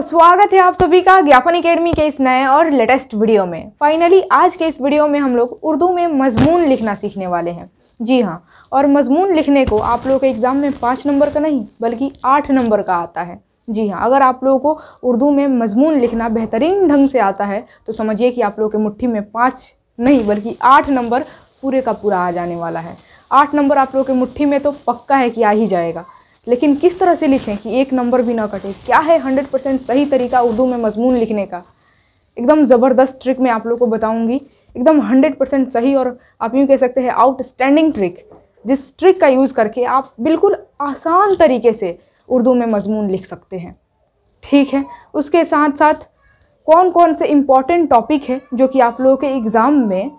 स्वागत है आप सभी का ज्ञापन एकेडमी के इस नए और लेटेस्ट वीडियो में फाइनली आज के इस वीडियो में हम लोग उर्दू में मजमून लिखना सीखने वाले हैं जी हाँ और मजमून लिखने को आप लोग के एग्ज़ाम में पाँच नंबर का नहीं बल्कि आठ नंबर का आता है जी हाँ अगर आप लोगों को उर्दू में मजमून लिखना बेहतरीन ढंग से आता है तो समझिए कि आप लोगों के मुट्ठी में पाँच नहीं बल्कि आठ नंबर पूरे का पूरा आ जाने वाला है आठ नंबर आप लोगों के मुट्ठी में तो पक्का है कि आ ही जाएगा लेकिन किस तरह से लिखें कि एक नंबर भी ना कटे क्या है हंड्रेड परसेंट सही तरीका उर्दू में मजमून लिखने का एकदम ज़बरदस्त ट्रिक मैं आप लोग को बताऊँगी एकदम हंड्रेड परसेंट सही और आप यूँ कह सकते हैं आउटस्टैंडिंग ट्रिक जिस ट्रिक का यूज़ करके आप बिल्कुल आसान तरीके से उर्दू में मजमून लिख सकते हैं ठीक है उसके साथ साथ कौन कौन से इम्पॉर्टेंट टॉपिक है जो कि आप लोगों के एग्ज़ाम में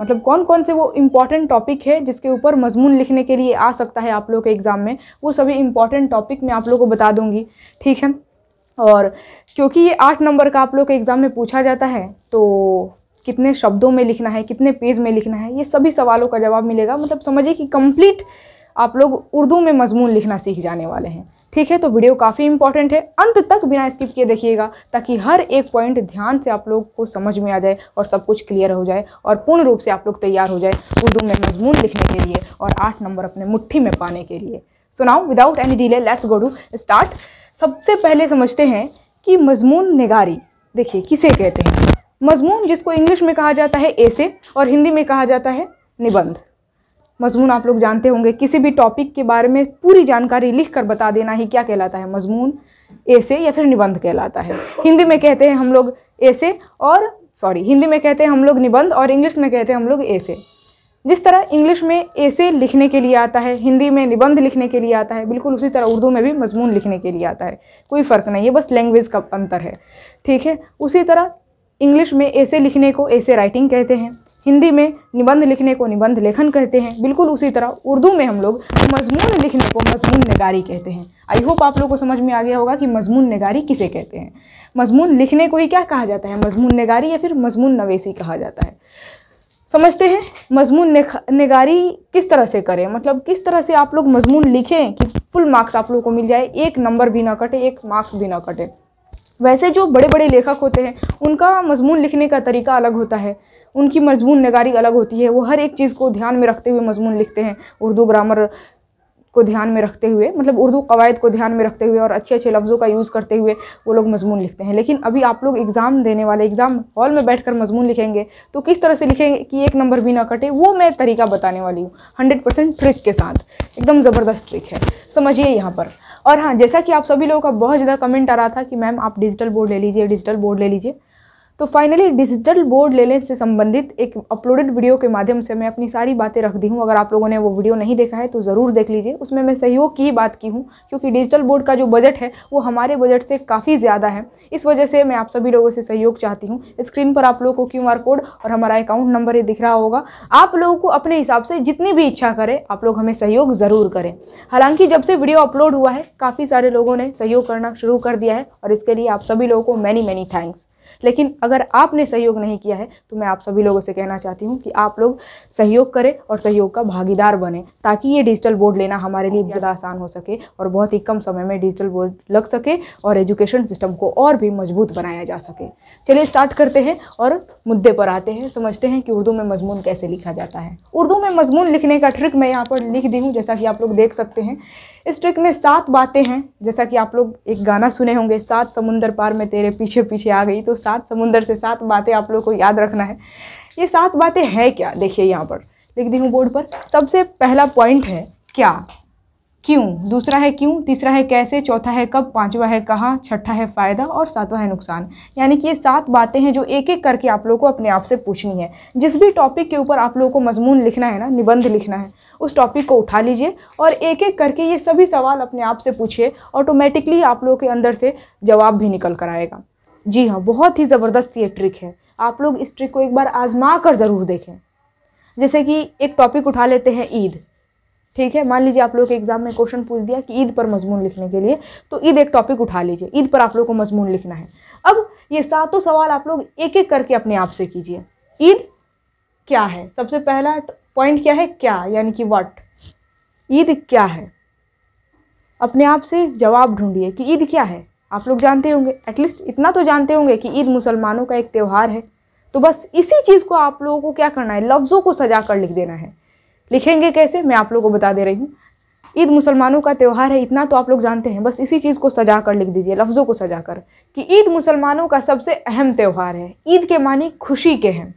मतलब कौन कौन से वो इम्पॉर्टेंट टॉपिक है जिसके ऊपर मजमून लिखने के लिए आ सकता है आप लोग के एग्ज़ाम में वो सभी इम्पॉर्टेंट टॉपिक मैं आप लोग को बता दूँगी ठीक है और क्योंकि ये आठ नंबर का आप लोग के एग्ज़ाम में पूछा जाता है तो कितने शब्दों में लिखना है कितने पेज में लिखना है ये सभी सवालों का जवाब मिलेगा मतलब समझिए कि कम्प्लीट आप लोग उर्दू में मजमून लिखना सीख जाने वाले हैं ठीक है तो वीडियो काफ़ी इंपॉर्टेंट है अंत तक बिना स्किप किए देखिएगा ताकि हर एक पॉइंट ध्यान से आप लोग को समझ में आ जाए और सब कुछ क्लियर हो जाए और पूर्ण रूप से आप लोग तैयार हो जाए उर्दू में मजमून लिखने के लिए और आठ नंबर अपने मुट्ठी में पाने के लिए so now without any delay let's go to start सबसे पहले समझते हैं कि मजमून निगारी देखिए किसे कहते हैं मजमून जिसको इंग्लिश में कहा जाता है ऐसे और हिंदी में कहा जाता है निबंध मजमून आप लोग जानते होंगे किसी भी टॉपिक के बारे में पूरी जानकारी लिख कर बता देना ही क्या कहलाता है मजमून ऐसे या फिर निबंध कहलाता है हिंदी में कहते हैं हम लोग ऐसे और सॉरी हिंदी में कहते हैं हम लोग निबंध और इंग्लिश में कहते हैं हम लोग ऐसे जिस तरह इंग्लिश में ऐसे लिखने के लिए आता है हिंदी में निबंध लिखने के लिए आता है बिल्कुल उसी तरह उर्दू में भी मजमून लिखने के लिए आता है कोई फ़र्क नहीं है बस लैंग्वेज का अंतर है ठीक है उसी तरह इंग्लिश में ऐसे लिखने को ऐसे राइटिंग कहते हैं हिंदी में निबंध लिखने को निबंध लेखन कहते हैं बिल्कुल उसी तरह उर्दू में हम लोग मजमून लिखने को मजमून नगारी कहते हैं आई होप आप लोग को समझ में आ गया होगा कि मजमून नगारी किसे कहते हैं मजमून लिखने को ही क्या कहा जाता है मजमून नगारी या फिर मजमून नवेसी कहा जाता है समझते हैं मजमून निगारी किस तरह से करें मतलब किस तरह से आप लोग मजमून लिखें कि फुल मार्क्स आप लोगों को मिल जाए एक नंबर भी ना कटे एक मार्क्स भी ना कटे वैसे जो बड़े बड़े लेखक होते हैं उनका मजमून लिखने का तरीका अलग होता है उनकी मजमून नगारी अलग होती है वो हर एक चीज़ को ध्यान में रखते हुए मजमून लिखते हैं उर्दू ग्रामर को ध्यान में रखते हुए मतलब उर्दू कवायद को ध्यान में रखते हुए और अच्छे अच्छे लफ्ज़ों का यूज़ करते हुए वो लोग मजमून लिखते हैं लेकिन अभी आप लोग एग्ज़ाम देने वाले एग्ज़ाम हॉल में बैठ कर मजमून लिखेंगे तो किस तरह से लिखेंगे कि एक नंबर भी ना कटे वो मैं तरीका बताने वाली हूँ हंड्रेड परसेंट ट्रिक के साथ एकदम ज़बरदस्त ट्रिक है समझिए यहाँ पर और हाँ जैसा कि आप सभी लोगों का बहुत ज़्यादा कमेंट आ रहा था कि मैम आप डिजिटल बोर्ड ले लीजिए डिजिटल बोर्ड ले लीजिए तो फाइनली डिजिटल बोर्ड लेने से संबंधित एक अपलोडेड वीडियो के माध्यम से मैं अपनी सारी बातें रख दी हूँ अगर आप लोगों ने वो वीडियो नहीं देखा है तो ज़रूर देख लीजिए उसमें मैं सहयोग की ही बात की हूँ क्योंकि डिजिटल बोर्ड का जो बजट है वो हमारे बजट से काफ़ी ज़्यादा है इस वजह से मैं आप सभी लोगों से सहयोग चाहती हूँ स्क्रीन पर आप लोगों को क्यू कोड और हमारा अकाउंट नंबर ये दिख रहा होगा आप लोगों को अपने हिसाब से जितनी भी इच्छा करें आप लोग हमें सहयोग ज़रूर करें हालाँकि जब से वीडियो अपलोड हुआ है काफ़ी सारे लोगों ने सहयोग करना शुरू कर दिया है और इसके लिए आप सभी लोगों को मैनी मैनी थैंक्स लेकिन अगर आपने सहयोग नहीं किया है तो मैं आप सभी लोगों से कहना चाहती हूँ कि आप लोग सहयोग करें और सहयोग का भागीदार बने ताकि ये डिजिटल बोर्ड लेना हमारे लिए ज़्यादा आसान हो सके और बहुत ही कम समय में डिजिटल बोर्ड लग सके और एजुकेशन सिस्टम को और भी मजबूत बनाया जा सके चलिए स्टार्ट करते हैं और मुद्दे पर आते हैं समझते हैं कि उर्दू में मजमून कैसे लिखा जाता है उर्दू में मजमून लिखने का ट्रिक मैं यहाँ पर लिख दी हूँ जैसा कि आप लोग देख सकते हैं इस ट्रिक में सात बातें हैं जैसा कि आप लोग एक गाना सुने होंगे सात समुंदर पार में तेरे पीछे पीछे आ गई तो सात समुंदर से सात बातें आप लोगों को याद रखना है ये सात बातें हैं क्या देखिए यहाँ पर लिख दी हूँ बोर्ड पर सबसे पहला पॉइंट है क्या क्यों दूसरा है क्यों तीसरा है कैसे चौथा है कब पांचवा है कहाँ छठा है फ़ायदा और सातवां है नुकसान यानी कि ये सात बातें हैं जो एक एक करके आप लोगों को अपने आप से पूछनी है जिस भी टॉपिक के ऊपर आप लोगों को मजमून लिखना है ना निबंध लिखना है उस टॉपिक को उठा लीजिए और एक एक करके ये सभी सवाल अपने आप से पूछिए ऑटोमेटिकली आप लोगों के अंदर से जवाब भी निकल कर आएगा जी हाँ बहुत ही ज़बरदस्त ये ट्रिक है आप लोग इस ट्रिक को एक बार आजमा कर ज़रूर देखें जैसे कि एक टॉपिक उठा लेते हैं ईद ठीक है मान लीजिए आप लोग के एग्ज़ाम में क्वेश्चन पूछ दिया कि ईद पर मजमून लिखने के लिए तो ईद एक टॉपिक उठा लीजिए ईद पर आप लोग को मजमून लिखना है अब ये सातों सवाल आप लोग एक एक करके अपने आप से कीजिए ईद क्या है सबसे पहला पॉइंट क्या है क्या यानी कि वट ईद क्या है अपने आप से जवाब ढूंढिए कि ईद क्या है आप लोग जानते होंगे एटलीस्ट इतना तो जानते होंगे कि ईद मुसलमानों का एक त्यौहार है तो बस इसी चीज़ को आप लोगों को क्या करना है लफ्ज़ों को सजा कर लिख देना है लिखेंगे कैसे मैं आप लोगों को बता दे रही हूँ ईद मुसलमानों का त्यौहार है इतना तो आप लोग जानते हैं बस इसी चीज़ को सजा कर लिख दीजिए लफ्ज़ों को सजा कर कि ईद मुसलमानों का सबसे अहम त्यौहार है ईद के मानी खुशी के हैं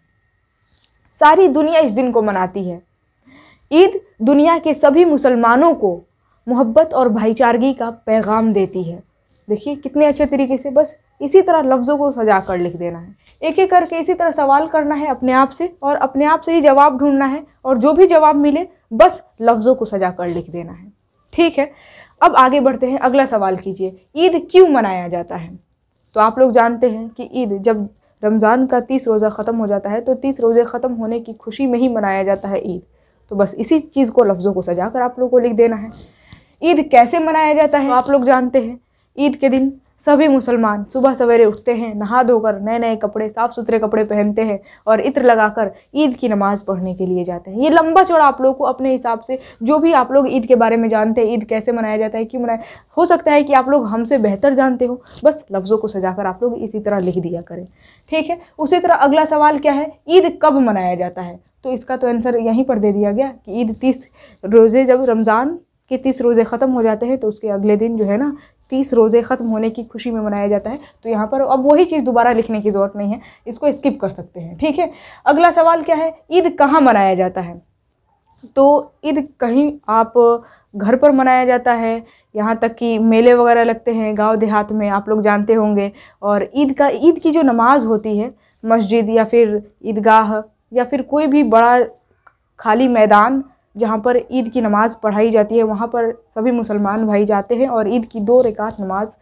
सारी दुनिया इस दिन को मनाती है ईद दुनिया के सभी मुसलमानों को मोहब्बत और भाईचारगी का पैगाम देती है देखिए कितने अच्छे तरीके से बस इसी तरह लफ्ज़ों को सजा कर लिख देना है एक एक करके इसी तरह सवाल करना है अपने आप से और अपने आप से ही जवाब ढूंढना है और जो भी जवाब मिले बस लफ्ज़ों को सजा कर लिख देना है ठीक है अब आगे बढ़ते हैं अगला सवाल कीजिए ईद क्यों मनाया जाता है तो आप लोग जानते हैं कि ईद जब रमज़ान का तीस रोज़ा ख़त्म हो जाता है तो तीस रोज़े ख़त्म होने की खुशी में ही मनाया जाता है ईद तो बस इसी चीज़ को लफ्ज़ों को सजा कर आप लोग को लिख देना है ईद कैसे मनाया जाता है तो आप लोग जानते हैं ईद के दिन सभी मुसलमान सुबह सवेरे उठते हैं नहा धोकर नए नए कपड़े साफ़ सुथरे कपड़े पहनते हैं और इत्र लगाकर ईद की नमाज़ पढ़ने के लिए जाते हैं ये लंबा चौड़ा आप लोग को अपने हिसाब से जो भी आप लोग ईद के बारे में जानते हैं ईद कैसे मनाया जाता है क्यों मनाया हो सकता है कि आप लोग हमसे बेहतर जानते हो बस लफ्ज़ों को सजा आप लोग इसी तरह लिख दिया करें ठीक है उसी तरह अगला सवाल क्या है ईद कब मनाया जाता है तो इसका तो आंसर यहीं पर दे दिया गया कि ईद तीस रोज़े जब रमज़ान कि तीस रोज़े ख़त्म हो जाते हैं तो उसके अगले दिन जो है ना तीस रोज़े ख़त्म होने की खुशी में मनाया जाता है तो यहाँ पर अब वही चीज़ दोबारा लिखने की ज़रूरत नहीं है इसको स्किप कर सकते हैं ठीक है अगला सवाल क्या है ईद कहाँ मनाया जाता है तो ईद कहीं आप घर पर मनाया जाता है यहाँ तक कि मेले वगैरह लगते हैं गांव देहात में आप लोग जानते होंगे और ईद का ईद की जो नमाज़ होती है मस्जिद या फिर ईदगाह या फिर कोई भी बड़ा खाली मैदान जहाँ पर ईद की नमाज़ पढ़ाई जाती है वहाँ पर सभी मुसलमान भाई जाते हैं और ईद की दो रिकात नमाज़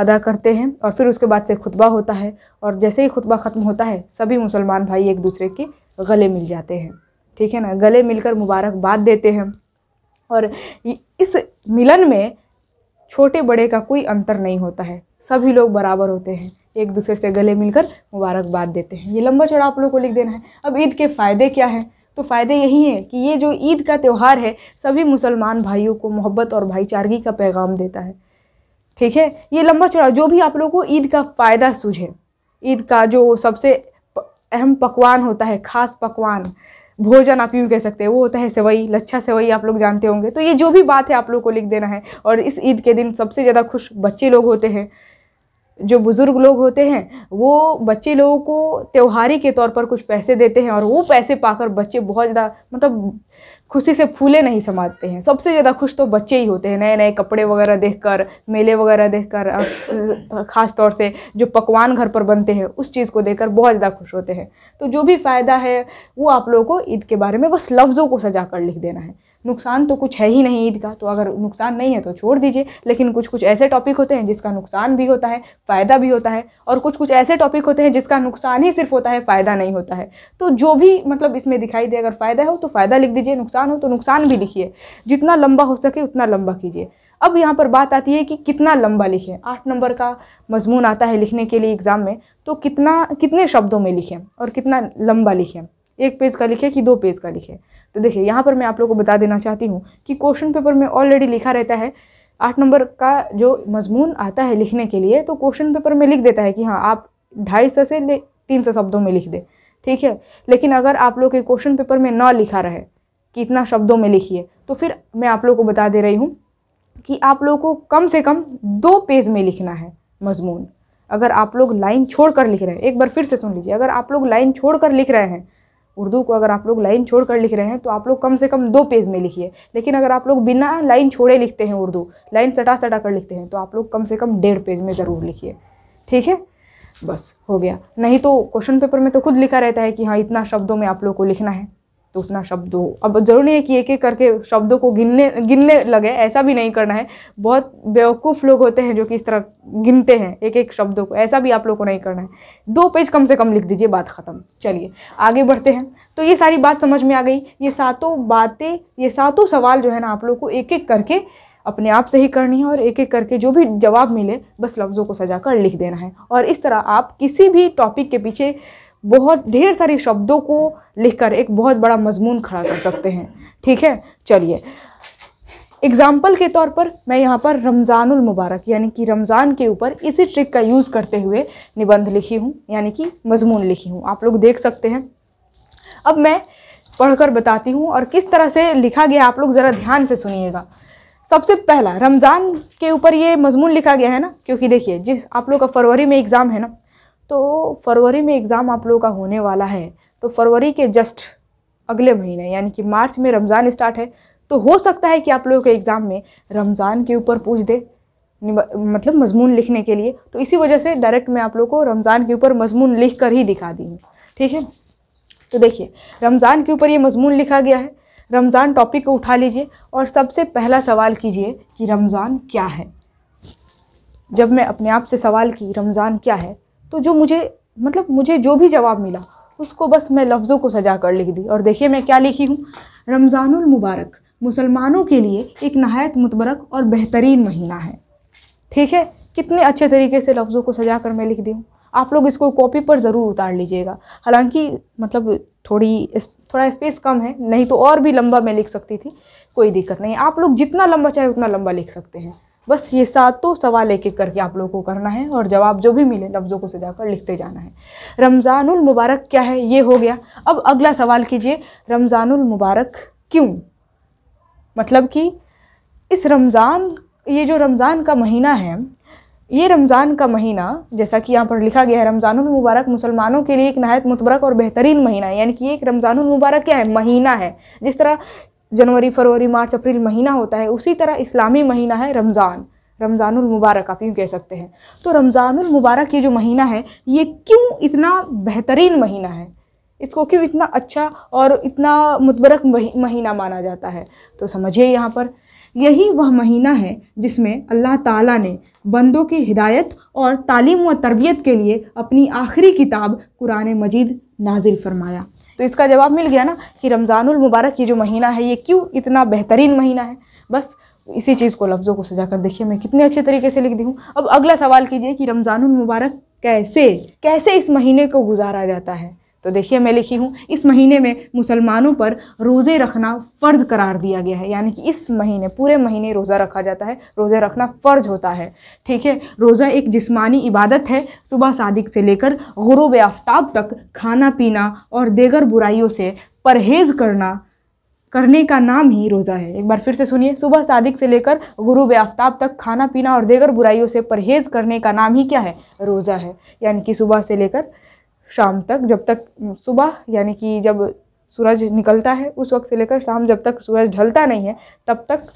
अदा करते हैं और फिर उसके बाद से खुतबा होता है और जैसे ही खुतबा ख़त्म होता है सभी मुसलमान भाई एक दूसरे के गले मिल जाते हैं ठीक है ना गले मिलकर मुबारकबाद देते हैं और इस मिलन में छोटे बड़े का कोई अंतर नहीं होता है सभी लोग बराबर होते हैं एक दूसरे से गले मिलकर मुबारकबाद देते हैं ये लंबा चौड़ा आप लोग को लिख देना है अब ईद के फ़ायदे क्या हैं तो फ़ायदे यही हैं कि ये जो ईद का त्यौहार है सभी मुसलमान भाइयों को मोहब्बत और भाईचारगी का पैगाम देता है ठीक है ये लंबा चौड़ा जो भी आप लोगों को ईद का फ़ायदा सूझे ईद का जो सबसे अहम पकवान होता है खास पकवान भोजन आप यूँ कह सकते हैं वो होता है सेवई लच्छा सेवई आप लोग जानते होंगे तो ये जो भी बात है आप लोग को लिख देना है और इस ईद के दिन सबसे ज़्यादा खुश बच्चे लोग होते हैं जो बुज़ुर्ग लोग होते हैं वो बच्चे लोगों को त्योहारी के तौर पर कुछ पैसे देते हैं और वो पैसे पाकर बच्चे बहुत ज़्यादा मतलब खुशी से फूले नहीं समाते हैं सबसे ज़्यादा खुश तो बच्चे ही होते हैं नए नए कपड़े वगैरह देखकर मेले वगैरह देखकर ख़ास तौर से जो पकवान घर पर बनते हैं उस चीज़ को देखकर बहुत ज़्यादा खुश होते हैं तो जो भी फ़ायदा है वो आप लोगों को ईद के बारे में बस लफ्ज़ों को सजा कर लिख देना है नुकसान तो कुछ है ही नहीं ईद का तो अगर नुकसान नहीं है तो छोड़ दीजिए लेकिन कुछ कुछ ऐसे टॉपिक होते हैं जिसका नुकसान भी होता है फ़ायदा भी होता है और कुछ कुछ ऐसे टॉपिक होते हैं जिसका नुकसान ही सिर्फ होता है फ़ायदा नहीं होता है तो जो भी मतलब इसमें दिखाई दे अगर फ़ायदा हो तो फ़ायदा लिख दीजिए नुकसान हो तो नुकसान भी लिखिए जितना लंबा हो सके उतना लंबा कीजिए अब यहाँ पर बात आती है कि कितना लंबा लिखें आठ नंबर का मजमून आता है लिखने के लिए एग्ज़ाम में तो कितना कितने शब्दों में लिखें और कितना लंबा लिखें एक पेज का लिखे कि दो पेज का लिखे तो देखिए यहाँ पर मैं आप लोग को बता देना चाहती हूँ कि क्वेश्चन पेपर में ऑलरेडी लिखा रहता है आठ नंबर का जो मजमून आता है लिखने के लिए तो क्वेश्चन पेपर में लिख देता है कि हाँ आप ढाई सौ से तीन सौ शब्दों में लिख दें ठीक है लेकिन अगर आप लोग के क्वेश्चन पेपर में ना लिखा रहे कि इतना शब्दों में लिखिए तो फिर मैं आप लोग को बता दे रही हूँ कि आप लोग को कम से कम दो पेज में लिखना है मजमून अगर आप लोग लाइन छोड़ कर लिख रहे हैं एक बार फिर से सुन लीजिए अगर आप लोग लाइन छोड़ कर लिख रहे हैं उर्दू को अगर आप लोग लाइन छोड़ कर लिख रहे हैं तो आप लोग कम से कम दो पेज में लिखिए लेकिन अगर आप लोग बिना लाइन छोड़े लिखते हैं उर्दू लाइन सटा सटा कर लिखते हैं तो आप लोग कम से कम डेढ़ पेज में ज़रूर लिखिए ठीक है बस हो गया नहीं तो क्वेश्चन पेपर में तो खुद लिखा रहता है कि हाँ इतना शब्दों में आप लोग को लिखना है तो उतना शब्द हो अब ज़रूरी है कि एक एक करके शब्दों को गिनने गिनने लगे ऐसा भी नहीं करना है बहुत बेवकूफ़ लोग होते हैं जो कि इस तरह गिनते हैं एक एक शब्दों को ऐसा भी आप लोग को नहीं करना है दो पेज कम से कम लिख दीजिए बात ख़त्म चलिए आगे बढ़ते हैं तो ये सारी बात समझ में आ गई ये सातों बातें ये सातों सवाल जो है ना आप लोग को एक एक करके अपने आप से ही करनी है और एक एक करके जो भी जवाब मिले बस लफ्ज़ों को सजा कर लिख देना है और इस तरह आप किसी भी टॉपिक के पीछे बहुत ढेर सारे शब्दों को लिखकर एक बहुत बड़ा मजमून खड़ा कर सकते हैं ठीक है चलिए एग्ज़ाम्पल के तौर पर मैं यहाँ पर रमज़ानुल मुबारक यानी कि रमज़ान के ऊपर इसी ट्रिक का यूज़ करते हुए निबंध लिखी हूँ यानी कि मजमून लिखी हूँ आप लोग देख सकते हैं अब मैं पढ़कर बताती हूँ और किस तरह से लिखा गया आप लोग ज़रा ध्यान से सुनिएगा सबसे पहला रमज़ान के ऊपर ये मजमून लिखा गया है ना क्योंकि देखिए जिस आप लोग का फरवरी में एग्ज़ाम है ना तो फरवरी में एग्ज़ाम आप लोगों का होने वाला है तो फरवरी के जस्ट अगले महीने यानी कि मार्च में रमज़ान स्टार्ट है तो हो सकता है कि आप लोगों के एग्ज़ाम में रमज़ान के ऊपर पूछ दे मतलब मजमून लिखने के लिए तो इसी वजह से डायरेक्ट मैं आप लोगों को रमज़ान के ऊपर मजमून लिख कर ही दिखा दी हूँ ठीक है तो देखिए रमज़ान के ऊपर ये मजमून लिखा गया है रमज़ान टॉपिक को उठा लीजिए और सबसे पहला सवाल कीजिए कि रमज़ान क्या है जब मैं अपने आप से सवाल की रमज़ान क्या है तो जो मुझे मतलब मुझे जो भी जवाब मिला उसको बस मैं लफ्ज़ों को सजा कर लिख दी और देखिए मैं क्या लिखी हूँ रमज़ानुल मुबारक मुसलमानों के लिए एक नहायत मुतबरक और बेहतरीन महीना है ठीक है कितने अच्छे तरीके से लफ्ज़ों को सजा कर मैं लिख दी हूँ आप लोग इसको कॉपी पर ज़रूर उतार लीजिएगा हालांकि मतलब थोड़ी थोड़ा स्पेस कम है नहीं तो और भी लंबा मैं लिख सकती थी कोई दिक्कत नहीं आप लोग जितना लंबा चाहे उतना लंबा लिख सकते हैं बस ये सातों सवाल एक एक करके आप लोगों को करना है और जवाब जो भी मिले लफ्ज़ों को सजाकर लिखते जाना है रमज़ानुल मुबारक क्या है ये हो गया अब अगला सवाल कीजिए रमज़ानुल मुबारक क्यों मतलब कि इस रमज़ान ये जो रमज़ान का महीना है ये रमज़ान का महीना जैसा कि यहाँ पर लिखा गया है रमज़ानमबारक मुसलमानों के लिए एक नहायत मुतबरक और बेहतरीन महीना है यानी कि एक रमज़ानमबारक क्या है महीना है जिस तरह जनवरी फरवरी मार्च अप्रैल महीना होता है उसी तरह इस्लामी महीना है रमज़ान रमज़ानुल मुबारक आप यूँ कह सकते हैं तो रमज़ानुल मुबारक ये जो महीना है ये क्यों इतना बेहतरीन महीना है इसको क्यों इतना अच्छा और इतना मुतबरक महीना माना जाता है तो समझिए यहाँ पर यही वह महीना है जिसमें अल्लाह ताला ने बंदों की हिदायत और तालीम व तरबियत के लिए अपनी आखिरी किताब कुरान मजीद नाजिल फरमाया तो इसका जवाब मिल गया ना कि रमज़ानुल मुबारक ये जो महीना है ये क्यों इतना बेहतरीन महीना है बस इसी चीज़ को लफ्ज़ों को सजा कर देखिए मैं कितने अच्छे तरीके से लिख दी हूँ अब अगला सवाल कीजिए कि रमज़ानुल मुबारक कैसे कैसे इस महीने को गुजारा जाता है तो देखिए मैं लिखी हूँ इस महीने में मुसलमानों पर रोज़े रखना फ़र्ज करार दिया गया है यानी कि इस महीने पूरे महीने रोज़ा रखा जाता है रोज़ा रखना फ़र्ज होता है ठीक है रोज़ा एक जिस्मानी इबादत है सुबह सादिक से लेकर गुरुब आफ्ताब तक खाना पीना और देगर बुराइयों से परहेज़ करना करने का नाम ही रोज़ा है एक बार फिर से सुनिए सुबह सादिक से लेकर गुरूब आफ्ताब तक खाना पीना और देगर बुराइयों से परहेज़ करने का नाम ही क्या है रोज़ा है यानी कि सुबह से लेकर शाम तक जब तक सुबह यानी कि जब सूरज निकलता है उस वक्त से लेकर शाम जब तक सूरज ढलता नहीं है तब तक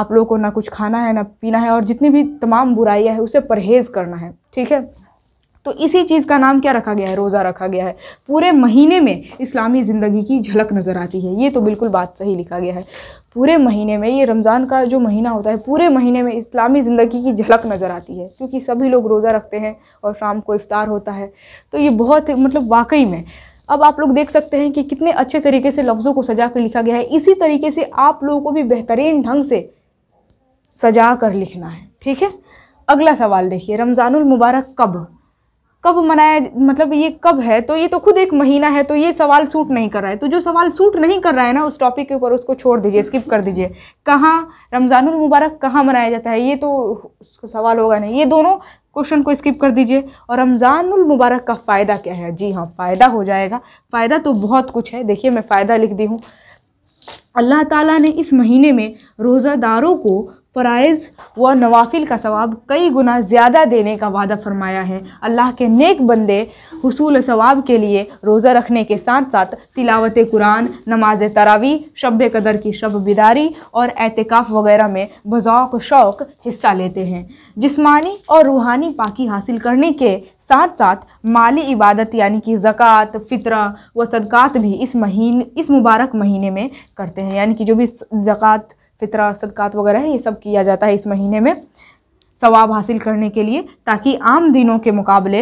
आप लोगों को ना कुछ खाना है ना पीना है और जितनी भी तमाम बुराइयाँ है उसे परहेज़ करना है ठीक है तो इसी चीज़ का नाम क्या रखा गया है रोज़ा रखा गया है पूरे महीने में इस्लामी ज़िंदगी की झलक नज़र आती है ये तो बिल्कुल बात सही लिखा गया है पूरे महीने में ये रमज़ान का जो महीना होता है पूरे महीने में इस्लामी ज़िंदगी की झलक नज़र आती है क्योंकि सभी लोग रोज़ा रखते हैं और शाम को इफ़ार होता है तो ये बहुत मतलब वाकई में अब आप लोग देख सकते हैं कि कितने अच्छे तरीके से लफ्ज़ों को सजा कर लिखा गया है इसी तरीके से आप लोगों को भी बेहतरीन ढंग से सजा कर लिखना है ठीक है अगला सवाल देखिए रमज़ानुल मुबारक कब कब मनाया मतलब ये कब है तो ये तो खुद एक महीना है तो ये सवाल सूट नहीं कर रहा है तो जो सवाल सूट नहीं कर रहा है ना उस टॉपिक के ऊपर उसको छोड़ दीजिए स्किप कर दीजिए कहाँ रमज़ानुल मुबारक कहाँ मनाया जाता है ये तो उसका सवाल होगा नहीं ये दोनों क्वेश्चन को स्किप कर दीजिए और रमज़ानुल मुबारक का फ़ायदा क्या है जी हाँ फ़ायदा हो जाएगा फ़ायदा तो बहुत कुछ है देखिए मैं फ़ायदा लिख दी हूँ अल्लाह ताला ने इस महीने में रोज़ादारों को फ़राइज़ व नवाफिल का सवाब कई गुना ज़्यादा देने का वादा फरमाया है अल्लाह के नेक बंदे हसूल सवाब के लिए रोज़ा रखने के साथ साथ तिलावत कुरान नमाज तरावी शब कदर की शब बिदारी और एहतिकाफ वगैरह में बज़ौक शौक़ हिस्सा लेते हैं जिस्मानी और रूहानी पाकि हासिल करने के साथ साथ माली इबादत यानी कि ज़क़़त फ़ितरा व सदक़ात भी इस महीने इस मुबारक महीने में करते हैं यानी कि जो भी ज़क़़त फितरा सदकात वगैरह ये सब किया जाता है इस महीने में सवाब हासिल करने के लिए ताकि आम दिनों के मुकाबले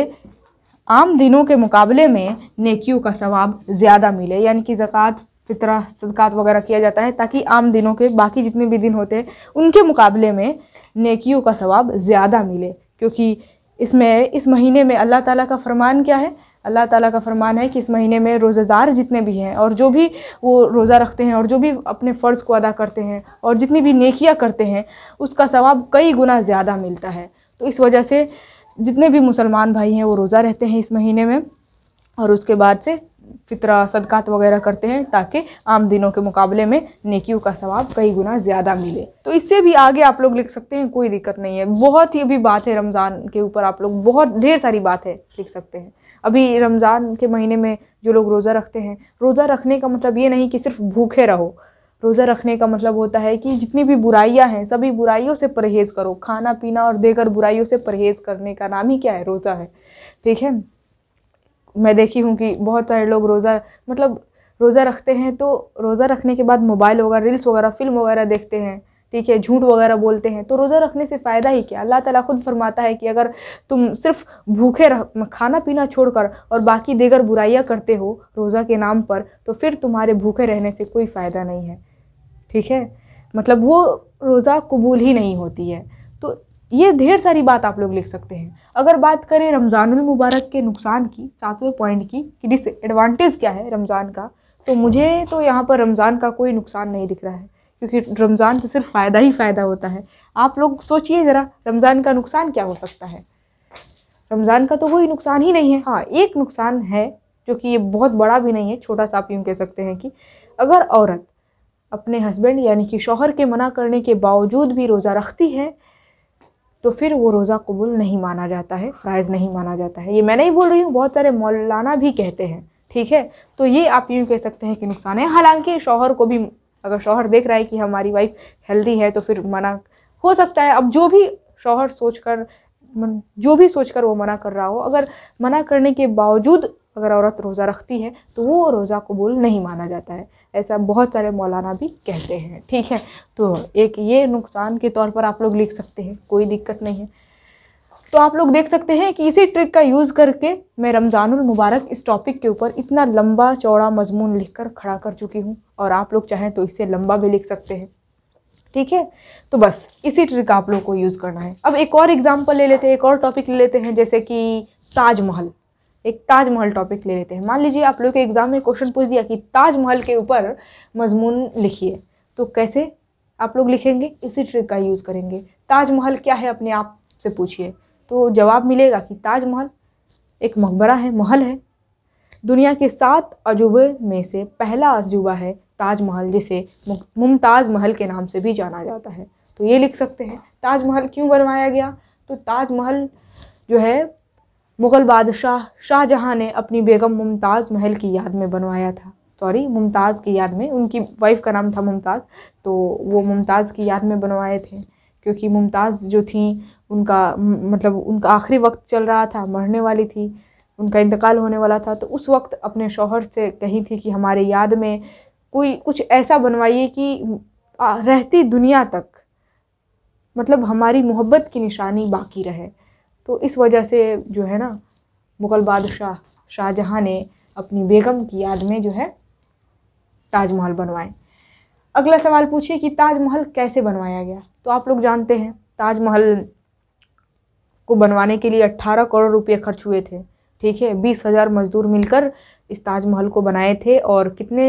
आम दिनों के मुकाबले में नेकियों का सवाब ज़्यादा मिले यानी कि ज़क़़त फितरा सदकात वगैरह किया जाता है ताकि आम दिनों के बाकी जितने भी दिन होते हैं उनके मुकाबले में नेकियों का सवाब ज़्यादा मिले क्योंकि इसमें इस महीने में अल्लाह ताला का फरमान क्या है अल्लाह ताला का फरमान है कि इस महीने में रोज़ेदार जितने भी हैं और जो भी वो रोज़ा रखते हैं और जो भी अपने फ़र्ज़ को अदा करते हैं और जितनी भी नेकियां करते हैं उसका सवाब कई गुना ज़्यादा मिलता है तो इस वजह से जितने भी मुसलमान भाई हैं वो रोज़ा रहते हैं इस महीने में और उसके बाद से फितरा सदकात वगैरह करते हैं ताकि आम दिनों के मुकाबले में नेकियों का सवाब कई गुना ज़्यादा मिले तो इससे भी आगे आप लोग लिख सकते हैं कोई दिक्कत नहीं है बहुत ही अभी बात है रमज़ान के ऊपर आप लोग बहुत ढेर सारी बात है लिख सकते हैं अभी रमज़ान के महीने में जो लोग रोज़ा रखते हैं रोज़ा रखने का मतलब ये नहीं कि सिर्फ भूखे रहो रोज़ा रखने का मतलब होता है कि जितनी भी बुराइयां हैं सभी बुराइयों से परहेज़ करो खाना पीना और देकर बुराइयों से परहेज़ करने का नाम ही क्या है रोज़ा है ठीक है मैं देखी हूँ कि बहुत सारे लोग रोज़ा मतलब रोज़ा रखते हैं तो रोज़ा रखने के बाद मोबाइल वगैरह रील्स वगैरह फिल्म वगैरह देखते हैं ठीक है झूठ वगैरह बोलते हैं तो रोज़ा रखने से फ़ायदा ही क्या अल्लाह ताला खुद फरमाता है कि अगर तुम सिर्फ भूखे रह खाना पीना छोड़कर और बाकी देकर बुराइयाँ करते हो रोज़ा के नाम पर तो फिर तुम्हारे भूखे रहने से कोई फ़ायदा नहीं है ठीक है मतलब वो रोज़ा कबूल ही नहीं होती है तो ये ढेर सारी बात आप लोग लिख सकते हैं अगर बात करें रमज़ानुल मुबारक के नुकसान की सातवें पॉइंट की कि डिसएडवांटेज क्या है रमज़ान का तो मुझे तो यहाँ पर रमज़ान का कोई नुकसान नहीं दिख रहा है क्योंकि रमज़ान से सिर्फ फ़ायदा ही फ़ायदा होता है आप लोग सोचिए ज़रा रमज़ान का नुकसान क्या हो सकता है रमज़ान का तो कोई नुकसान ही नहीं है हाँ एक नुकसान है जो कि ये बहुत बड़ा भी नहीं है छोटा सा आप यूँ कह सकते हैं कि अगर औरत अपने हस्बैंड यानी कि शौहर के मना करने के बावजूद भी रोज़ा रखती है तो फिर वो रोज़ा कबूल नहीं माना जाता है फ़्राइज़ नहीं माना जाता है ये मैं नहीं बोल रही हूँ बहुत सारे मौलाना भी कहते हैं ठीक है तो ये आप यूँ कह सकते हैं कि नुकसान है हालांकि शौहर को भी अगर शौहर देख रहा है कि हमारी वाइफ हेल्दी है तो फिर मना हो सकता है अब जो भी शौहर सोच कर जो भी सोच कर वो मना कर रहा हो अगर मना करने के बावजूद अगर औरत रोज़ा रखती है तो वो रोज़ा कबूल नहीं माना जाता है ऐसा बहुत सारे मौलाना भी कहते हैं ठीक है तो एक ये नुकसान के तौर पर आप लोग लिख सकते हैं कोई दिक्कत नहीं है तो आप लोग देख सकते हैं कि इसी ट्रिक का यूज़ करके मैं रमज़ानुल मुबारक इस टॉपिक के ऊपर इतना लंबा चौड़ा मजमून लिखकर खड़ा कर चुकी हूँ और आप लोग चाहें तो इससे लंबा भी लिख सकते हैं ठीक है तो बस इसी ट्रिक आप लोग को यूज़ करना है अब एक और एग्जाम्पल ले लेते हैं एक और टॉपिक ले लेते हैं जैसे कि ताजमहल एक ताजमहल टॉपिक ले लेते हैं मान लीजिए आप लोग के एग्ज़ाम में क्वेश्चन पूछ दिया कि ताजमहल के ऊपर मजमून लिखिए तो कैसे आप लोग लिखेंगे इसी ट्रिक का यूज़ करेंगे ताजमहल क्या है अपने आप से पूछिए तो जवाब मिलेगा कि ताजमहल एक मकबरा है महल है दुनिया के सात अजूबे में से पहला अजूबा है ताजमहल जिसे मुमताज़ महल के नाम से भी जाना जाता है तो ये लिख सकते हैं ताजमहल क्यों बनवाया गया तो ताजमहल जो है मुग़ल बादशाह शाहजहाँ ने अपनी बेगम मुमताज़ महल की याद में बनवाया था सॉरी मुमताज़ की याद में उनकी वाइफ का नाम था मुमताज़ तो वो मुमताज़ की याद में बनवाए थे क्योंकि मुमताज़ जो थी उनका मतलब उनका आखिरी वक्त चल रहा था मरने वाली थी उनका इंतकाल होने वाला था तो उस वक्त अपने शोहर से कही थी कि हमारे याद में कोई कुछ ऐसा बनवाइए कि रहती दुनिया तक मतलब हमारी मोहब्बत की निशानी बाकी रहे तो इस वजह से जो है ना मुग़ल बादशाह शाहजहाँ ने अपनी बेगम की याद में जो है ताजमहल बनवाएँ अगला सवाल पूछिए कि ताजमहल कैसे बनवाया गया तो आप लोग जानते हैं ताजमहल को बनवाने के लिए 18 करोड़ रुपये खर्च हुए थे ठीक है बीस हज़ार मजदूर मिलकर इस ताजमहल को बनाए थे और कितने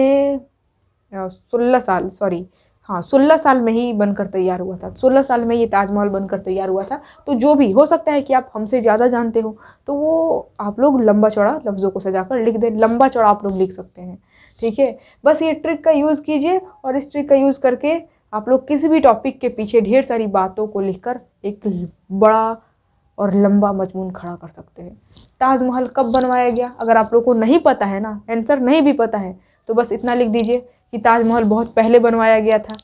सोलह साल सॉरी हाँ सोलह साल में ही बनकर तैयार हुआ था सोलह साल में ये ताजमहल बनकर तैयार हुआ था तो जो भी हो सकता है कि आप हमसे ज़्यादा जानते हो तो वो आप लोग लंबा चौड़ा लफ्ज़ों को सजाकर लिख दें लंबा चौड़ा आप लोग लिख सकते हैं ठीक है बस ये ट्रिक का यूज़ कीजिए और इस ट्रिक का यूज़ करके आप लोग किसी भी टॉपिक के पीछे ढेर सारी बातों को लिखकर एक बड़ा और लंबा मजमून खड़ा कर सकते हैं ताजमहल कब बनवाया गया अगर आप लोग को नहीं पता है ना आंसर नहीं भी पता है तो बस इतना लिख दीजिए कि ताजमहल बहुत पहले बनवाया गया था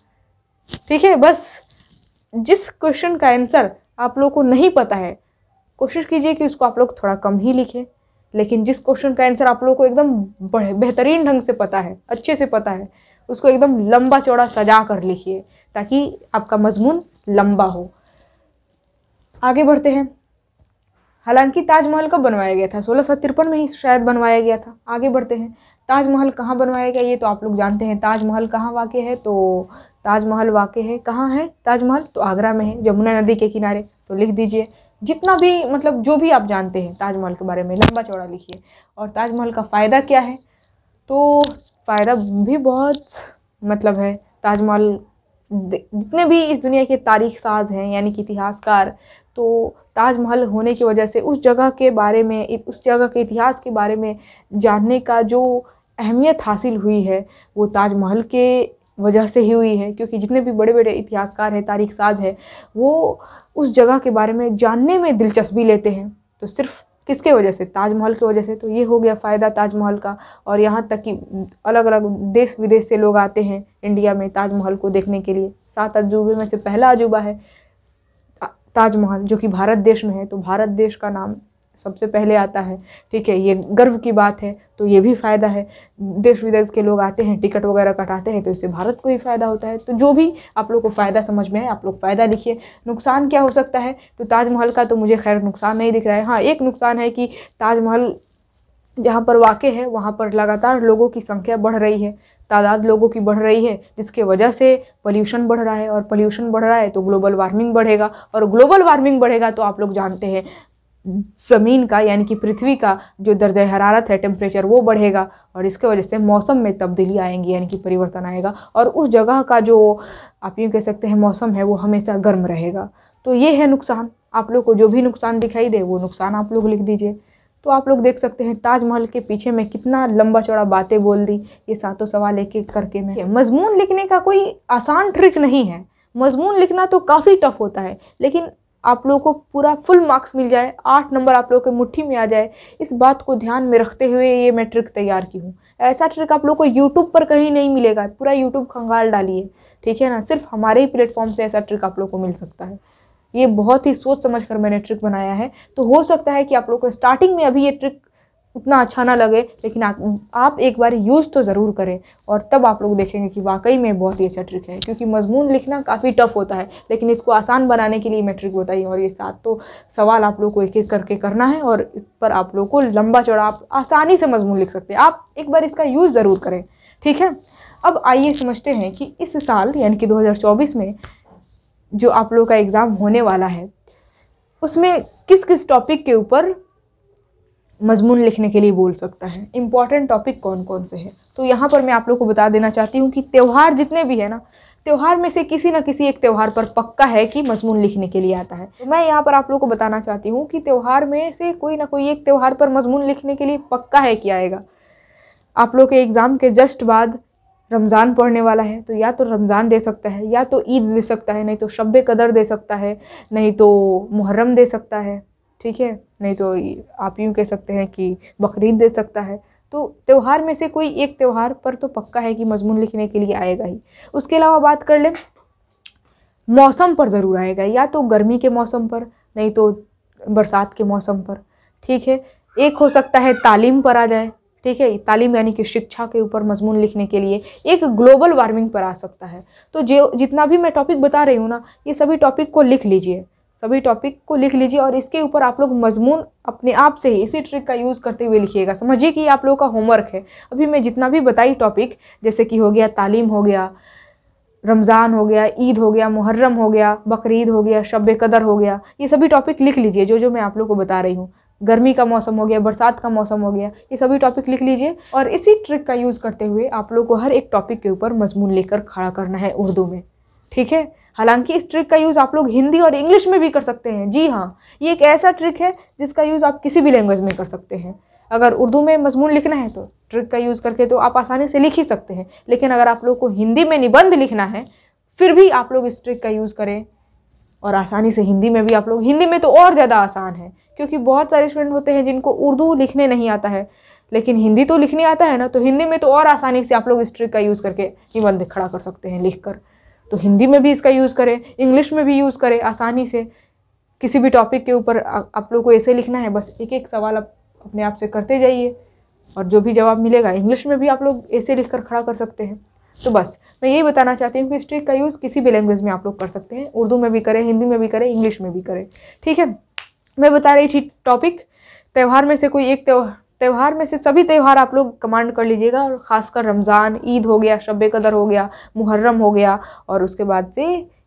ठीक है बस जिस क्वेश्चन का आंसर आप लोग को नहीं पता है कोशिश कीजिए कि उसको आप लोग थोड़ा कम ही लिखें लेकिन जिस क्वेश्चन का आंसर आप लोगों को एकदम बेहतरीन ढंग से पता है अच्छे से पता है उसको एकदम लंबा चौड़ा सजा कर लिखिए ताकि आपका मजमून लंबा हो आगे बढ़ते हैं हालांकि ताजमहल कब बनवाया गया था सोलह सौ तिरपन में ही शायद बनवाया गया था आगे बढ़ते हैं ताजमहल कहाँ बनवाया गया ये तो आप लोग जानते हैं ताजमहल कहाँ वाक़ है तो ताजमहल वाक़ है कहाँ है ताजमहल तो आगरा में है यमुना नदी के किनारे तो लिख दीजिए जितना भी मतलब जो भी आप जानते हैं ताजमहल के बारे में लंबा चौड़ा लिखिए और ताजमहल का फ़ायदा क्या है तो फ़ायदा भी बहुत मतलब है ताजमहल जितने भी इस दुनिया के तारीख साज हैं यानी कि इतिहासकार तो ताजमहल होने की वजह से उस जगह के बारे में उस जगह के इतिहास के बारे में जानने का जो अहमियत हासिल हुई है वो ताजमहल के वजह से ही हुई है क्योंकि जितने भी बड़े बड़े इतिहासकार हैं तारीख साज है वो उस जगह के बारे में जानने में दिलचस्पी लेते हैं तो सिर्फ किसके वजह से ताजमहल की वजह से तो ये हो गया फ़ायदा ताजमहल का और यहाँ तक कि अलग अलग देश विदेश से लोग आते हैं इंडिया में ताजमहल को देखने के लिए सात अजूबे में से पहला अजूबा है ताजमहल जो कि भारत देश में है तो भारत देश का नाम सबसे पहले आता है ठीक है ये गर्व की बात है तो ये भी फ़ायदा है देश विदेश के लोग आते हैं टिकट वगैरह कटाते हैं तो इससे भारत को ही फ़ायदा होता है तो जो भी आप लोग को फ़ायदा समझ में है आप लोग फ़ायदा लिखिए नुकसान क्या हो सकता है तो ताजमहल का तो मुझे खैर नुकसान नहीं दिख रहा है हाँ एक नुकसान है कि ताजमहल जहाँ पर वाक़ है वहाँ पर लगातार लोगों की संख्या बढ़ रही है तादाद लोगों की बढ़ रही है जिसके वजह से पोल्यूशन बढ़ रहा है और पोल्यूशन बढ़ रहा है तो ग्लोबल वार्मिंग बढ़ेगा और ग्लोबल वार्मिंग बढ़ेगा तो आप लोग जानते हैं ज़मीन का यानी कि पृथ्वी का जो दर्ज हरारत है टेम्परेचर वो बढ़ेगा और इसके वजह से मौसम में तब्दीली आएंगी यानी कि परिवर्तन आएगा और उस जगह का जो आप यूँ कह सकते हैं मौसम है वो हमेशा गर्म रहेगा तो ये है नुकसान आप लोग को जो भी नुकसान दिखाई दे वो नुकसान आप लोग लिख दीजिए तो आप लोग देख सकते हैं ताजमहल के पीछे मैं कितना लंबा चौड़ा बातें बोल दी ये सातों सवाल एक एक करके मैं मजमून लिखने का कोई आसान ट्रिक नहीं है मजमून लिखना तो काफ़ी टफ होता है लेकिन आप लोगों को पूरा फुल मार्क्स मिल जाए आठ नंबर आप लोगों के मुट्ठी में आ जाए इस बात को ध्यान में रखते हुए ये मैं ट्रिक तैयार की हूँ ऐसा ट्रिक आप लोग को यूट्यूब पर कहीं नहीं मिलेगा पूरा यूट्यूब खंगाल डालिए ठीक है ना सिर्फ हमारे ही प्लेटफॉर्म से ऐसा ट्रिक आप लोग को मिल सकता है ये बहुत ही सोच समझ कर मैंने ट्रिक बनाया है तो हो सकता है कि आप लोग को स्टार्टिंग में अभी ये ट्रिक उतना अच्छा ना लगे लेकिन आ, आप एक बार यूज़ तो ज़रूर करें और तब आप लोग देखेंगे कि वाकई में बहुत ही अच्छा ट्रिक है क्योंकि मजमून लिखना काफ़ी टफ होता है लेकिन इसको आसान बनाने के लिए मैं ट्रिक बताई और ये साथ तो सवाल आप लोग को एक एक करके करना है और इस पर आप लोग को लंबा चौड़ा आप आसानी से मजमून लिख सकते हैं आप एक बार इसका यूज़ ज़रूर करें ठीक है अब आइए समझते हैं कि इस साल यानी कि दो में जो आप लोग का एग्ज़ाम होने वाला है उसमें किस किस टॉपिक के ऊपर मजमून लिखने के लिए बोल सकता है इम्पॉर्टेंट टॉपिक कौन कौन से हैं तो यहाँ पर मैं आप लोग को बता देना चाहती हूँ कि त्यौहार जितने भी है ना त्यौहार में से किसी ना किसी एक त्यौहार पर पक्का है कि मजमून लिखने के लिए आता है तो मैं यहाँ पर आप लोग को बताना चाहती हूँ कि त्यौहार में से कोई ना कोई एक त्यौहार पर मजमून लिखने के लिए पक्का है कि आएगा आप लोग के एग्ज़ाम के जस्ट बाद रमज़ान पढ़ने वाला है तो या तो रमज़ान दे सकता है या तो ईद दे सकता है नहीं तो शब कदर दे सकता है नहीं तो मुहर्रम दे सकता है ठीक है नहीं तो आप यूँ कह सकते हैं कि बकरीद दे सकता है तो त्यौहार में से कोई एक त्यौहार पर तो पक्का है कि मजमून लिखने के लिए आएगा ही उसके अलावा बात कर ले मौसम पर ज़रूर आएगा या तो गर्मी के मौसम पर नहीं तो बरसात के मौसम पर ठीक है एक हो सकता है तालीम पर आ जाए ठीक है तालीम यानी कि शिक्षा के ऊपर मजमून लिखने के लिए एक ग्लोबल वार्मिंग पर आ सकता है तो जो जितना भी मैं टॉपिक बता रही हूँ ना ये सभी टॉपिक को लिख लीजिए सभी टॉपिक को लिख लीजिए और इसके ऊपर आप लोग मजमून अपने आप से ही इसी ट्रिक का यूज़ करते हुए लिखिएगा समझिए कि आप लोगों का होमवर्क है अभी मैं जितना भी बताई टॉपिक जैसे कि हो गया तालीम हो गया रमज़ान हो गया ईद हो गया मुहर्रम हो गया बकरीद हो गया शब कदर हो गया ये सभी टॉपिक लिख लीजिए जो जो मैं आप लोग को बता रही हूँ गर्मी का मौसम हो गया बरसात का मौसम हो गया ये सभी टॉपिक लिख लीजिए और इसी ट्रिक का यूज़ करते हुए आप लोग को हर एक टॉपिक के ऊपर मजमून लेकर खड़ा करना है उर्दू में ठीक है हालांकि इस ट्रिक का यूज़ आप लोग हिंदी और इंग्लिश में भी कर सकते हैं जी हाँ ये एक ऐसा ट्रिक है जिसका यूज़ आप किसी भी लैंग्वेज में कर सकते हैं अगर उर्दू में मजमून लिखना है तो ट्रिक का यूज़ करके तो आप आसानी से लिख ही सकते हैं लेकिन अगर आप लोग को हिंदी में निबंध लिखना है फिर भी आप लोग इस ट्रिक का यूज़ करें और आसानी से हिंदी में भी आप लोग हिंदी में तो और ज़्यादा आसान है क्योंकि बहुत सारे स्टूडेंट होते हैं जिनको उर्दू लिखने नहीं आता है लेकिन हिंदी तो लिखने आता है ना तो हिंदी में तो और आसानी से आप लोग इस ट्रिक का यूज़ करके निबंध खड़ा कर सकते हैं लिख कर तो हिंदी में भी इसका यूज़ करें इंग्लिश में भी यूज़ करें आसानी से किसी भी टॉपिक के ऊपर आप लोग को ऐसे लिखना है बस एक एक सवाल आप अपने आप से करते जाइए और जो भी जवाब मिलेगा इंग्लिश में भी आप लोग ऐसे लिख कर खड़ा कर सकते हैं तो बस मैं यही बताना चाहती हूँ कि इस ट्रिक का यूज़ किसी भी लैंग्वेज में आप लोग कर सकते हैं उर्दू में भी करें हिंदी में भी करें इंग्लिश में भी करें ठीक है मैं बता रही थी टॉपिक त्यौहार में से कोई एक त्यौहार त्यौहार में से सभी त्यौहार आप लोग कमांड कर लीजिएगा और ख़ासकर रमज़ान ईद हो गया शब कदर हो गया मुहर्रम हो गया और उसके बाद से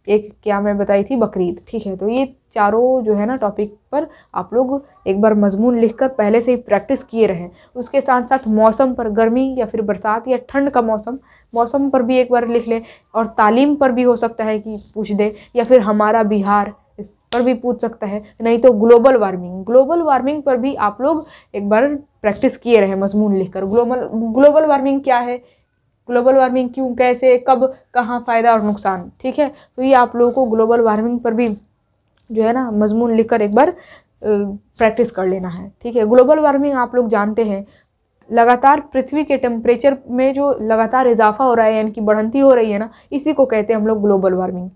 एक क्या मैं बताई थी बकरीद ठीक है तो ये चारों जो है ना टॉपिक पर आप लोग एक बार मजमून लिखकर पहले से ही प्रैक्टिस किए रहें उसके साथ साथ मौसम पर गर्मी या फिर बरसात या ठंड का मौसम मौसम पर भी एक बार लिख लें और तालीम पर भी हो सकता है कि पूछ दे या फिर हमारा बिहार पर भी पूछ सकता है नहीं तो ग्लोबल वार्मिंग ग्लोबल वार्मिंग पर भी आप लोग एक बार प्रैक्टिस किए रहे मजमून लिखकर ग्लोबल ग्लोबल वार्मिंग क्या है ग्लोबल वार्मिंग क्यों कैसे कब कहाँ फ़ायदा और नुकसान ठीक है तो ये आप लोगों को ग्लोबल वार्मिंग पर भी जो है ना मजमून लिखकर एक बार प्रैक्टिस कर लेना है ठीक है ग्लोबल वार्मिंग आप लोग जानते हैं लगातार पृथ्वी के टेम्परेचर में जो लगातार इजाफा हो रहा है यानी कि बढ़ंती हो रही है ना इसी को कहते हैं हम लोग ग्लोबल वार्मिंग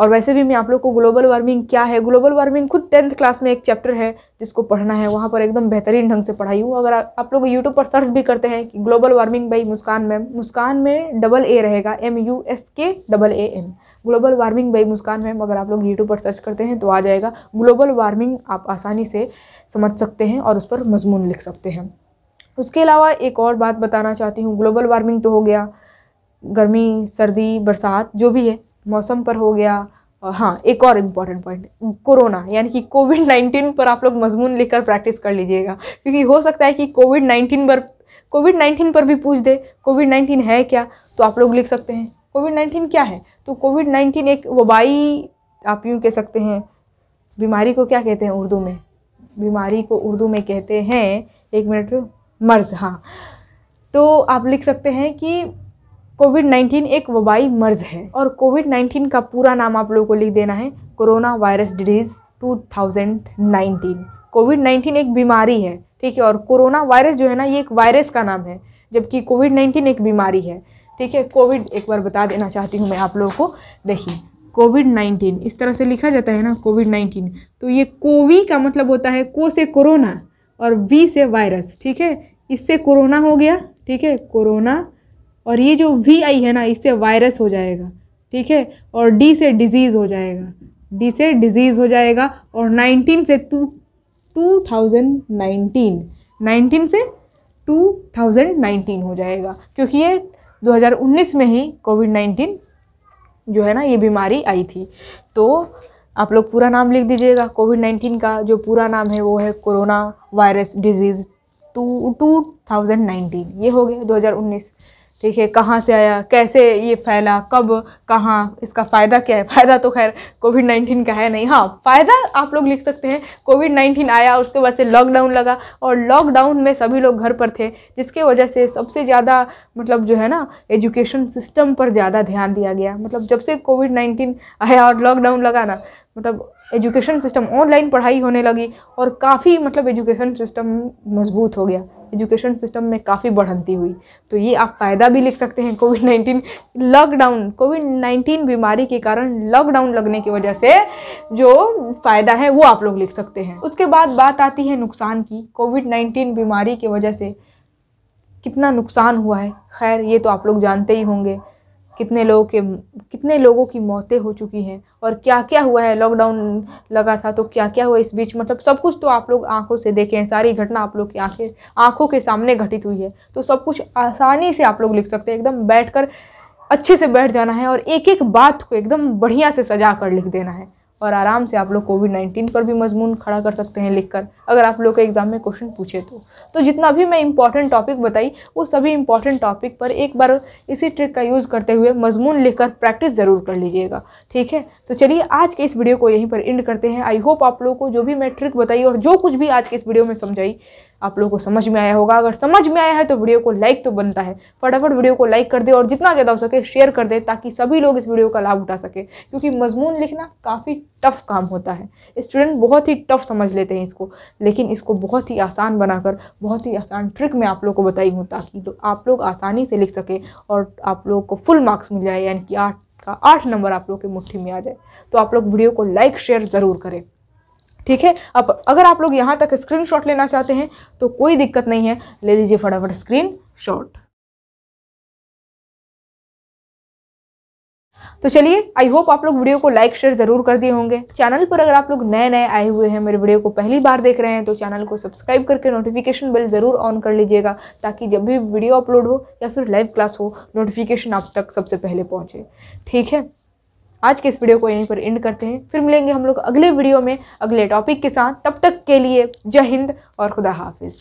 और वैसे भी मैं आप लोग को ग्लोबल वार्मिंग क्या है ग्लोबल वार्मिंग खुद टेंथ क्लास में एक चैप्टर है जिसको पढ़ना है वहाँ पर एकदम बेहतरीन ढंग से पढ़ाई हूँ अगर आप लोग यूट्यूब पर सर्च भी करते हैं कि global warming by Muskan ma'am Muskan में डबल ए रहेगा एम यू एस के double A M global warming by Muskan ma'am अगर आप लोग यूट्यूब पर सर्च करते हैं तो आ जाएगा ग्लोबल वार्मिंग आप आसानी से समझ सकते हैं और उस पर मजमून लिख सकते हैं उसके अलावा एक और बात बताना चाहती हूँ ग्लोबल वार्मिंग तो हो गया गर्मी सर्दी बरसात जो भी है मौसम पर हो गया और हाँ एक और इम्पॉर्टेंट पॉइंट कोरोना यानी कि कोविड नाइन्टीन पर आप लोग मजमून लिखकर प्रैक्टिस कर लीजिएगा क्योंकि हो सकता है कि कोविड नाइन्टीन पर कोविड नाइन्टीन पर भी पूछ दे कोविड नाइन्टीन है क्या तो आप लोग लिख सकते हैं कोविड नाइन्टीन क्या है तो कोविड नाइन्टीन एक वबाई आप यूँ कह सकते हैं बीमारी को क्या कहते हैं उर्दू में बीमारी को उर्दू में कहते हैं एक मिनट मर्ज हाँ तो आप लिख सकते हैं कि कोविड 19 एक वबाई मर्ज है और कोविड 19 का पूरा नाम आप लोगों को लिख देना है कोरोना वायरस डिजीज़ 2019 कोविड 19 एक बीमारी है ठीक है और कोरोना वायरस जो है ना ये एक वायरस का नाम है जबकि कोविड 19 एक बीमारी है ठीक है कोविड एक बार बता देना चाहती हूँ मैं आप लोगों को देखिए कोविड नाइन्टीन इस तरह से लिखा जाता है ना कोविड नाइन्टीन तो ये कोवी का मतलब होता है को से कोरोना और वी से वायरस ठीक है इससे कोरोना हो गया ठीक है कोरोना और ये जो वी आई है ना इससे वायरस हो जाएगा ठीक है और डी से डिजीज़ हो जाएगा डी से डिजीज़ हो जाएगा और नाइनटीन से to two thousand nineteen nineteen से टू थाउजेंड नाइनटीन हो जाएगा क्योंकि ये दो हजार उन्नीस में ही कोविड नाइन्टीन जो है ना ये बीमारी आई थी तो आप लोग पूरा नाम लिख दीजिएगा कोविड नाइन्टीन का जो पूरा नाम है वो है corona virus disease two two thousand nineteen ये हो गया दो हज़ार उन्नीस ठीक है कहाँ से आया कैसे ये फैला कब कहाँ इसका फ़ायदा क्या है फ़ायदा तो खैर कोविड नाइन्टीन का है नहीं हाँ फ़ायदा आप लोग लिख सकते हैं कोविड नाइन्टीन आया और उसके बाद से लॉकडाउन लगा और लॉकडाउन में सभी लोग घर पर थे जिसके वजह से सबसे ज़्यादा मतलब जो है ना एजुकेशन सिस्टम पर ज़्यादा ध्यान दिया गया मतलब जब से कोविड नाइन्टीन आया और लॉकडाउन लगा ना मतलब एजुकेशन सिस्टम ऑनलाइन पढ़ाई होने लगी और काफ़ी मतलब एजुकेशन सिस्टम मजबूत हो गया एजुकेशन सिस्टम में काफ़ी बढ़ंती हुई तो ये आप फ़ायदा भी लिख सकते हैं COVID nineteen lockdown COVID nineteen बीमारी के कारण लॉकडाउन लगने की वजह से जो फ़ायदा है वो आप लोग लिख सकते हैं उसके बाद बात आती है नुकसान की कोविड नाइन्टीन बीमारी की वजह से कितना नुकसान हुआ है खैर ये तो आप लोग जानते ही होंगे कितने लोगों के कितने लोगों की मौतें हो चुकी हैं और क्या क्या हुआ है लॉकडाउन लगा था तो क्या क्या हुआ इस बीच मतलब सब कुछ तो आप लोग आंखों से देखे हैं सारी घटना आप लोग की आंखें आंखों के सामने घटित हुई है तो सब कुछ आसानी से आप लोग लिख सकते हैं एकदम बैठ कर अच्छे से बैठ जाना है और एक एक बात को एकदम बढ़िया से सजा कर लिख देना है और आराम से आप लोग कोविड नाइन्टीन पर भी मजमून खड़ा कर सकते हैं लिख कर अगर आप लोग का एग्ज़ाम में क्वेश्चन पूछे तो तो जितना भी मैं इंपॉर्टेंट टॉपिक बताई वो सभी इंपॉर्टेंट टॉपिक पर एक बार इसी ट्रिक का यूज़ करते हुए मजमून लिखकर प्रैक्टिस ज़रूर कर लीजिएगा ठीक है तो चलिए आज के इस वीडियो को यहीं पर एंड करते हैं आई होप आप लोग को जो भी मैं ट्रिक बताई और जो कुछ भी आज के इस वीडियो में समझाई आप लोगों को समझ में आया होगा अगर समझ में आया है तो वीडियो को लाइक तो बनता है फटाफट वीडियो को लाइक कर दे और जितना ज़्यादा हो सके शेयर कर दे ताकि सभी लोग इस वीडियो का लाभ उठा सके क्योंकि मजमून लिखना काफ़ी टफ़ काम होता है स्टूडेंट बहुत ही टफ़ समझ लेते हैं इसको लेकिन इसको बहुत ही आसान बनाकर बहुत ही आसान ट्रिक मैं आप लोग को बताई हूँ ताकि तो आप लोग आसानी से लिख सकें और आप लोग को फुल मार्क्स मिल जाए यानी कि आठ का आठ नंबर आप लोग के मुट्ठी में आ जाए तो आप लोग वीडियो को लाइक शेयर ज़रूर करें ठीक है अब अगर आप लोग यहाँ तक स्क्रीन लेना चाहते हैं तो कोई दिक्कत नहीं है ले लीजिए फटाफट स्क्रीन शॉट तो चलिए आई होप आप लोग वीडियो को लाइक शेयर ज़रूर कर दिए होंगे चैनल पर अगर आप लोग नए नए आए हुए हैं मेरे वीडियो को पहली बार देख रहे हैं तो चैनल को सब्सक्राइब करके नोटिफिकेशन बेल ज़रूर ऑन कर लीजिएगा ताकि जब भी वीडियो अपलोड हो या फिर लाइव क्लास हो नोटिफिकेशन आप तक सबसे पहले पहुँचे ठीक है आज के इस वीडियो को यहीं पर एंड करते हैं फिर मिलेंगे हम लोग अगले वीडियो में अगले टॉपिक के साथ तब तक के लिए जय हिंद और खुदा हाफिज़